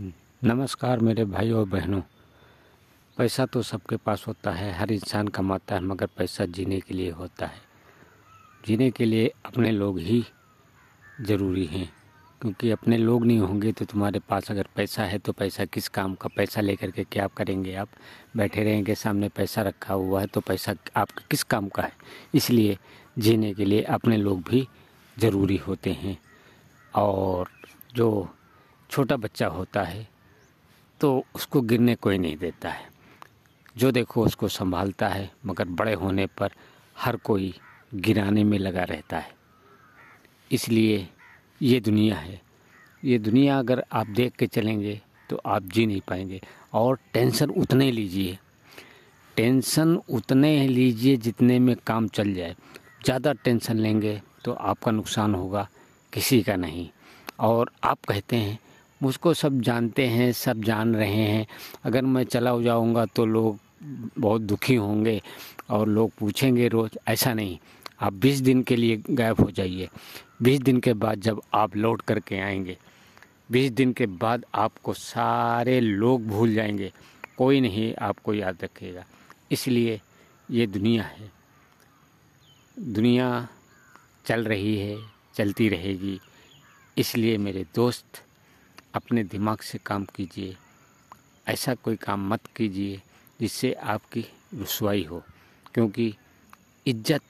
नमस्कार मेरे भाई और बहनों पैसा तो सबके पास होता है हर इंसान कमाता है मगर पैसा जीने के लिए होता है जीने के लिए अपने लोग ही ज़रूरी हैं क्योंकि अपने लोग नहीं होंगे तो तुम्हारे पास अगर पैसा है तो पैसा किस काम का पैसा लेकर के क्या करेंगे आप बैठे रहेंगे सामने पैसा रखा हुआ है तो पैसा आपके किस काम का है इसलिए जीने के लिए अपने लोग भी ज़रूरी होते हैं और जो छोटा बच्चा होता है तो उसको गिरने कोई नहीं देता है जो देखो उसको संभालता है मगर बड़े होने पर हर कोई गिराने में लगा रहता है इसलिए ये दुनिया है ये दुनिया अगर आप देख के चलेंगे तो आप जी नहीं पाएंगे और टेंशन उतने लीजिए टेंशन उतने लीजिए जितने में काम चल जाए ज़्यादा टेंशन लेंगे तो आपका नुकसान होगा किसी का नहीं और आप कहते हैं मुझको सब जानते हैं सब जान रहे हैं अगर मैं चला जाऊँगा तो लोग बहुत दुखी होंगे और लोग पूछेंगे रोज़ ऐसा नहीं आप बीस दिन के लिए गायब हो जाइए बीस दिन के बाद जब आप लौट करके आएंगे बीस दिन के बाद आपको सारे लोग भूल जाएंगे कोई नहीं आपको याद रखेगा इसलिए ये दुनिया है दुनिया चल रही है चलती रहेगी इसलिए मेरे दोस्त अपने दिमाग से काम कीजिए ऐसा कोई काम मत कीजिए जिससे आपकी रसवाई हो क्योंकि इज्जत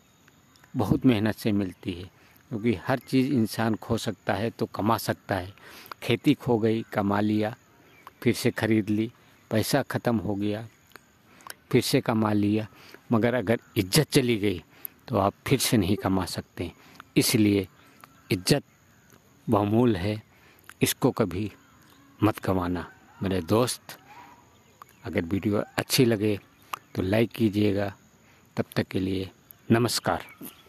बहुत मेहनत से मिलती है क्योंकि हर चीज़ इंसान खो सकता है तो कमा सकता है खेती खो गई कमा लिया फिर से ख़रीद ली पैसा ख़त्म हो गया फिर से कमा लिया मगर अगर इज्जत चली गई तो आप फिर से नहीं कमा सकते इसलिए इज्जत बमूल है इसको कभी मत गंवाना मेरे दोस्त अगर वीडियो अच्छी लगे तो लाइक कीजिएगा तब तक के लिए नमस्कार